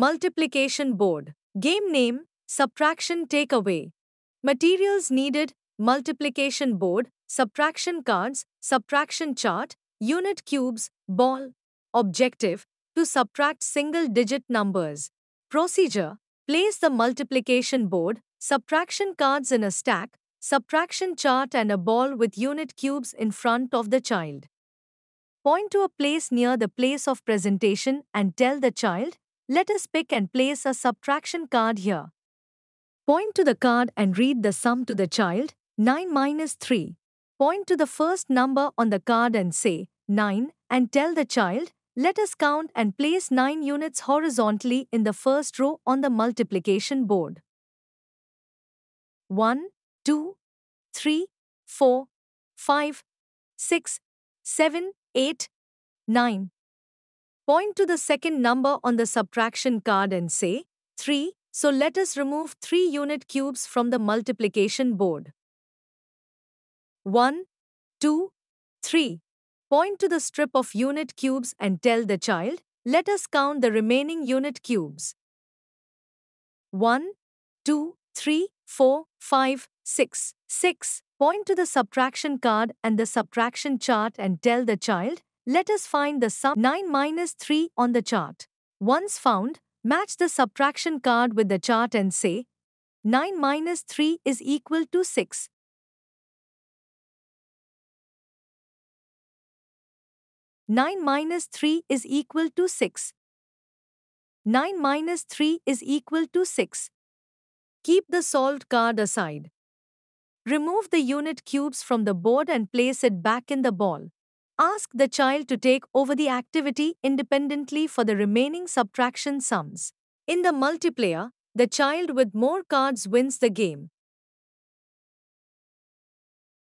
Multiplication board. Game name, subtraction takeaway. Materials needed, multiplication board, subtraction cards, subtraction chart, unit cubes, ball. Objective, to subtract single-digit numbers. Procedure, place the multiplication board, subtraction cards in a stack, subtraction chart and a ball with unit cubes in front of the child. Point to a place near the place of presentation and tell the child, let us pick and place a subtraction card here. Point to the card and read the sum to the child, 9 minus 3. Point to the first number on the card and say, 9, and tell the child, let us count and place 9 units horizontally in the first row on the multiplication board. 1, 2, 3, 4, 5, 6, 7, 8, 9. Point to the second number on the subtraction card and say, 3, so let us remove 3 unit cubes from the multiplication board. 1, 2, 3. Point to the strip of unit cubes and tell the child, let us count the remaining unit cubes. 1, 2, 3, 4, 5, 6, 6. Point to the subtraction card and the subtraction chart and tell the child, let us find the sum 9 minus 3 on the chart. Once found, match the subtraction card with the chart and say 9 minus 3 is equal to 6. Nine minus three is equal to six. Nine minus three is equal to six. Keep the solved card aside. Remove the unit cubes from the board and place it back in the ball. Ask the child to take over the activity independently for the remaining subtraction sums. In the multiplayer, the child with more cards wins the game.